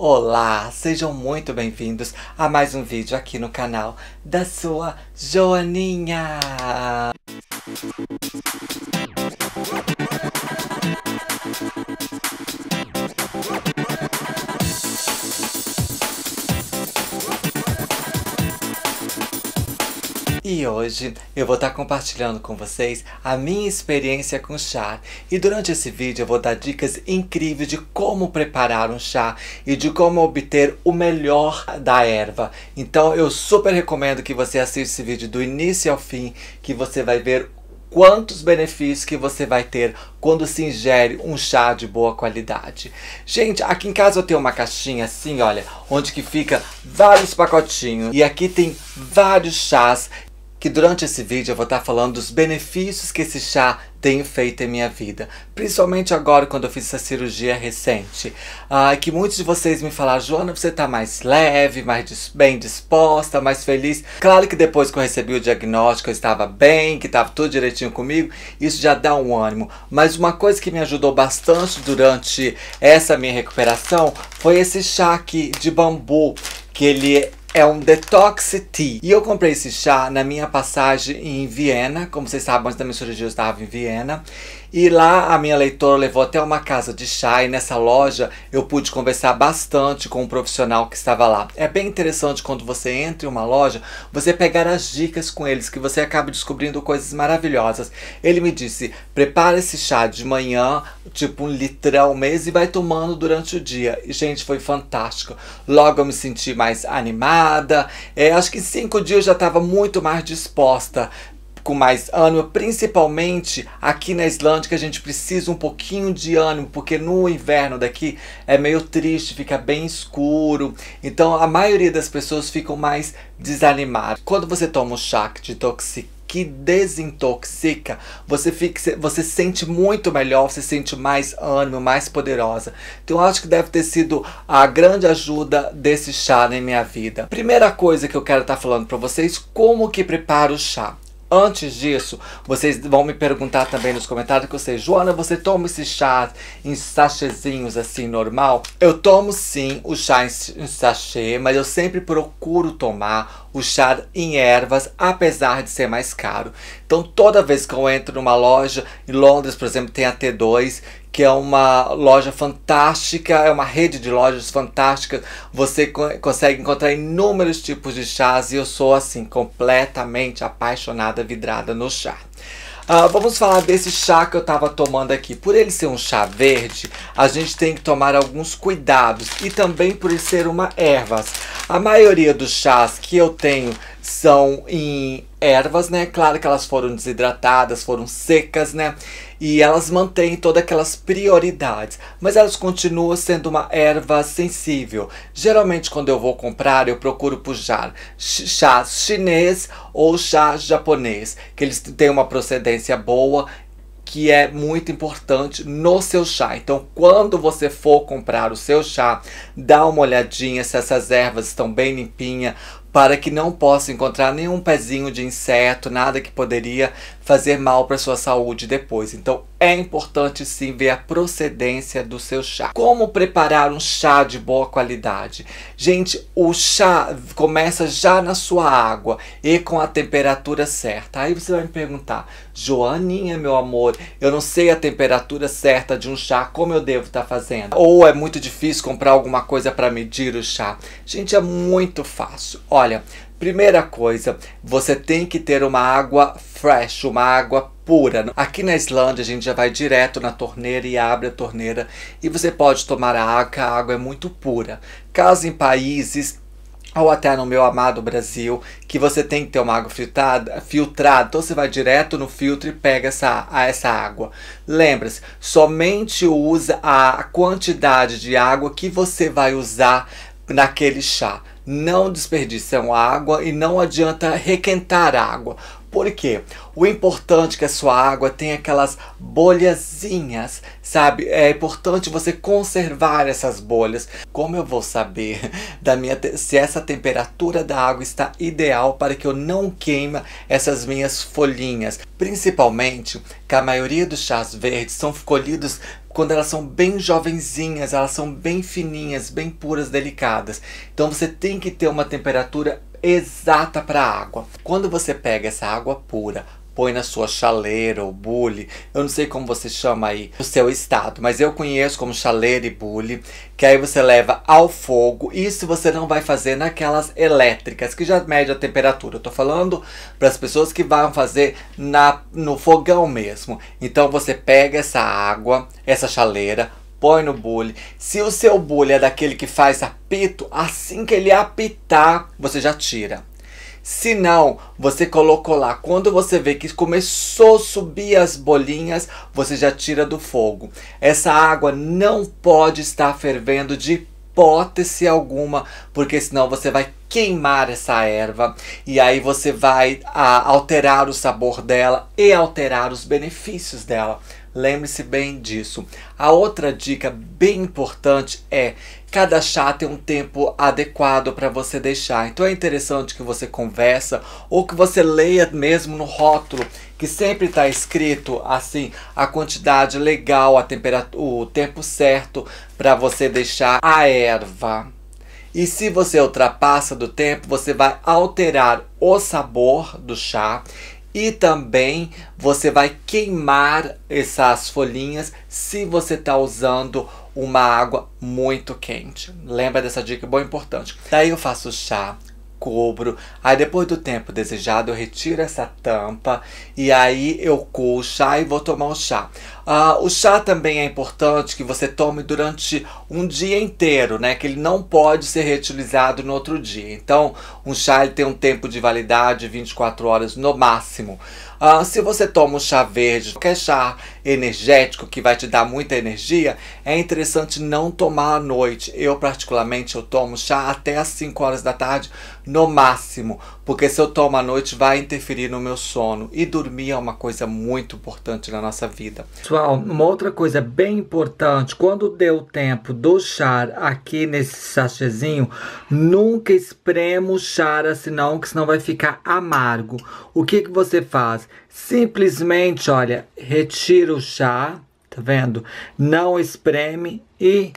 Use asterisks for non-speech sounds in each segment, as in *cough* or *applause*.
Olá, sejam muito bem-vindos a mais um vídeo aqui no canal da sua Joaninha. E hoje eu vou estar compartilhando com vocês a minha experiência com chá. E durante esse vídeo eu vou dar dicas incríveis de como preparar um chá e de como obter o melhor da erva. Então eu super recomendo que você assista esse vídeo do início ao fim, que você vai ver quantos benefícios que você vai ter quando se ingere um chá de boa qualidade. Gente, aqui em casa eu tenho uma caixinha assim, olha, onde que fica vários pacotinhos. E aqui tem vários chás que durante esse vídeo eu vou estar falando dos benefícios que esse chá tem feito em minha vida. Principalmente agora, quando eu fiz essa cirurgia recente. Ah, que muitos de vocês me falaram, Joana, você está mais leve, mais bem disposta, mais feliz. Claro que depois que eu recebi o diagnóstico, eu estava bem, que estava tudo direitinho comigo. Isso já dá um ânimo. Mas uma coisa que me ajudou bastante durante essa minha recuperação foi esse chá aqui de bambu que ele é um detox tea. E eu comprei esse chá na minha passagem em Viena. Como vocês sabem, antes da minha cirurgia eu estava em Viena. E lá a minha leitora levou até uma casa de chá e nessa loja eu pude conversar bastante com o um profissional que estava lá. É bem interessante quando você entra em uma loja, você pegar as dicas com eles, que você acaba descobrindo coisas maravilhosas. Ele me disse: prepara esse chá de manhã, tipo um litrão ao mês, e vai tomando durante o dia. E, gente, foi fantástico. Logo eu me senti mais animada. É, acho que em cinco dias eu já estava muito mais disposta com mais ânimo, principalmente aqui na Islândia, que a gente precisa um pouquinho de ânimo, porque no inverno daqui é meio triste, fica bem escuro. Então a maioria das pessoas ficam mais desanimadas. Quando você toma um chá de toxic que desintoxica, você fica, você sente muito melhor, você sente mais ânimo, mais poderosa. Então acho que deve ter sido a grande ajuda desse chá na minha vida. Primeira coisa que eu quero estar tá falando para vocês, como que prepara o chá. Antes disso, vocês vão me perguntar também nos comentários que eu sei, Joana, você toma esse chá em sachêzinhos assim normal? Eu tomo sim o chá em sachê, mas eu sempre procuro tomar o chá em ervas, apesar de ser mais caro. Então toda vez que eu entro numa loja, em Londres, por exemplo, tem a T2, que é uma loja fantástica, é uma rede de lojas fantásticas. Você co consegue encontrar inúmeros tipos de chás e eu sou assim completamente apaixonada, vidrada no chá. Uh, vamos falar desse chá que eu estava tomando aqui. Por ele ser um chá verde, a gente tem que tomar alguns cuidados e também por ele ser uma ervas. A maioria dos chás que eu tenho são em ervas, né? Claro que elas foram desidratadas, foram secas, né? E elas mantêm todas aquelas prioridades, mas elas continuam sendo uma erva sensível. Geralmente, quando eu vou comprar, eu procuro puxar chá chinês ou chá japonês, que eles têm uma procedência boa que é muito importante no seu chá. Então, quando você for comprar o seu chá, dá uma olhadinha se essas ervas estão bem limpinhas, para que não possa encontrar nenhum pezinho de inseto, nada que poderia fazer mal para sua saúde depois. Então é importante sim ver a procedência do seu chá. Como preparar um chá de boa qualidade? Gente, o chá começa já na sua água e com a temperatura certa. Aí você vai me perguntar, Joaninha, meu amor, eu não sei a temperatura certa de um chá, como eu devo estar tá fazendo? Ou é muito difícil comprar alguma coisa para medir o chá? Gente, é muito fácil. Olha, Primeira coisa, você tem que ter uma água fresh, uma água pura. Aqui na Islândia a gente já vai direto na torneira e abre a torneira e você pode tomar a água, a água é muito pura. Caso em países ou até no meu amado Brasil, que você tem que ter uma água filtrada, filtrada. Então você vai direto no filtro e pega essa, essa água. Lembra-se, somente usa a quantidade de água que você vai usar naquele chá. Não desperdiçam água e não adianta requentar água. Por quê? O importante é que a sua água tem aquelas bolhazinhas, sabe? É importante você conservar essas bolhas. Como eu vou saber *laughs* da minha se essa temperatura da água está ideal para que eu não queima essas minhas folhinhas? Principalmente que a maioria dos chás verdes são colhidos quando elas são bem jovenzinhas, elas são bem fininhas, bem puras, delicadas. Então você tem que ter uma temperatura exata para a água. Quando você pega essa água pura, põe na sua chaleira ou bule. Eu não sei como você chama aí o seu estado, mas eu conheço como chaleira e bule, que aí você leva ao fogo. Isso você não vai fazer naquelas elétricas que já mede a temperatura. Eu tô falando para as pessoas que vão fazer na no fogão mesmo. Então você pega essa água, essa chaleira, põe no bule. Se o seu bule é daquele que faz apito, assim que ele apitar, você já tira. Se não, você colocou lá. Quando você vê que começou a subir as bolinhas, você já tira do fogo. Essa água não pode estar fervendo de hipótese alguma, porque senão você vai queimar essa erva e aí você vai a, ah, alterar o sabor dela e alterar os benefícios dela. Lembre-se bem disso. A outra dica bem importante é cada chá tem um tempo adequado para você deixar. Então é interessante que você conversa ou que você leia mesmo no rótulo que sempre está escrito assim a quantidade legal, a temperatura, o tempo certo para você deixar a erva. E se você ultrapassa do tempo, você vai alterar o sabor do chá e também você vai queimar essas folhinhas se você está usando uma água muito quente. Lembra dessa dica boa importante. Daí eu faço chá, cobro. Aí depois do tempo desejado eu retiro essa tampa e aí eu cool o chá e vou tomar o chá. Uh, o chá também é importante que você tome durante um dia inteiro, né? Que ele não pode ser reutilizado no outro dia. Então, um chá ele tem um tempo de validade de 24 horas no máximo. Uh, se você toma um chá verde, qualquer chá energético que vai te dar muita energia, é interessante não tomar à noite. Eu, particularmente, eu tomo chá até as 5 horas da tarde no máximo, porque se eu tomo à noite vai interferir no meu sono. E dormir é uma coisa muito importante na nossa vida. Sua uma outra coisa bem importante, quando deu tempo do char aqui nesse sachezinho, nunca esprema o char assim não, que senão vai ficar amargo. O que, que você faz? Simplesmente, olha, retira o chá, tá vendo? Não espreme e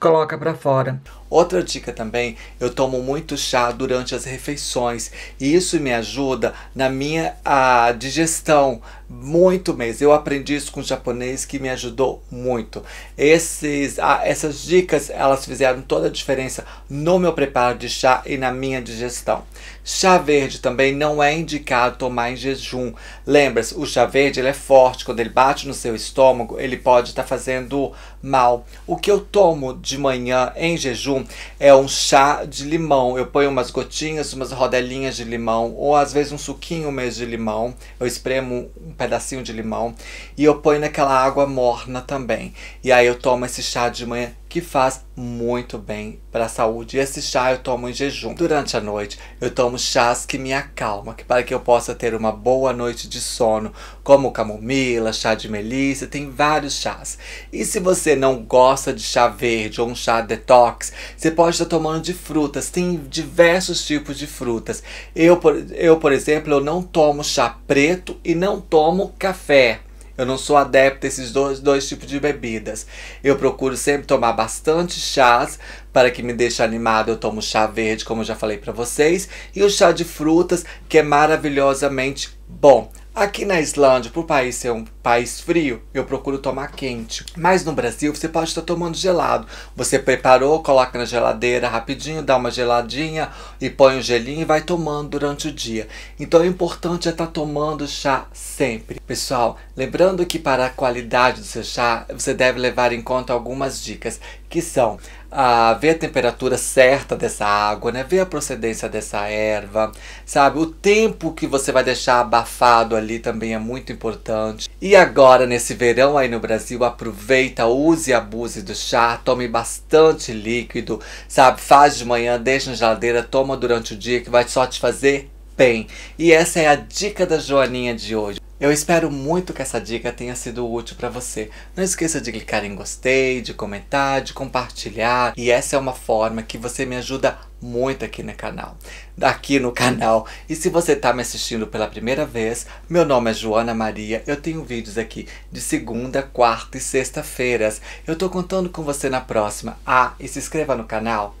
coloca para fora. Outra dica também, eu tomo muito chá durante as refeições e isso me ajuda na minha a, ah, digestão, muito mesmo. Eu aprendi isso com o japonês que me ajudou muito. Esses, ah, essas dicas elas fizeram toda a diferença no meu preparo de chá e na minha digestão. Chá verde também não é indicado tomar em jejum. Lembra-se, o chá verde ele é forte, quando ele bate no seu estômago, ele pode estar tá fazendo mal. O que eu tomo de manhã em jejum é um chá de limão. Eu ponho umas gotinhas, umas rodelinhas de limão, ou às vezes um suquinho mesmo de limão. Eu espremo um pedacinho de limão e eu ponho naquela água morna também. E aí eu tomo esse chá de manhã que faz muito bem para a saúde. E esse chá eu tomo em jejum. Durante a noite, eu tomo chás que me acalma, que para que eu possa ter uma boa noite de sono, como camomila, chá de melissa, tem vários chás. E se você não gosta de chá verde ou um chá detox, você pode estar tomando de frutas. Tem diversos tipos de frutas. Eu, por, eu, por exemplo, eu não tomo chá preto e não tomo café. Eu não sou adepta a esses dois, dois tipos de bebidas. Eu procuro sempre tomar bastante chás para que me deixe animado. Eu tomo chá verde, como eu já falei para vocês, e o chá de frutas, que é maravilhosamente bom. Aqui na Islândia, para o país ser um país frio, eu procuro tomar quente. Mas no Brasil você pode estar tomando gelado. Você preparou, coloca na geladeira rapidinho, dá uma geladinha e põe um gelinho e vai tomando durante o dia. Então o importante é estar tomando chá sempre. Pessoal, lembrando que para a qualidade do seu chá, você deve levar em conta algumas dicas, que são ah, ver a temperatura certa dessa água, né? Ver a procedência dessa erva, sabe? O tempo que você vai deixar abafado ali também é muito importante. E e agora, nesse verão aí no Brasil, aproveita, use e abuse do chá, tome bastante líquido, sabe? Faz de manhã, deixa na geladeira, toma durante o dia, que vai só te fazer bem. E essa é a dica da Joaninha de hoje. Eu espero muito que essa dica tenha sido útil para você. Não esqueça de clicar em gostei, de comentar, de compartilhar. E essa é uma forma que você me ajuda muito aqui no canal. Daqui no canal. E se você está me assistindo pela primeira vez, meu nome é Joana Maria. Eu tenho vídeos aqui de segunda, quarta e sexta-feiras. Eu estou contando com você na próxima. Ah, e se inscreva no canal.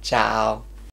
Tchau!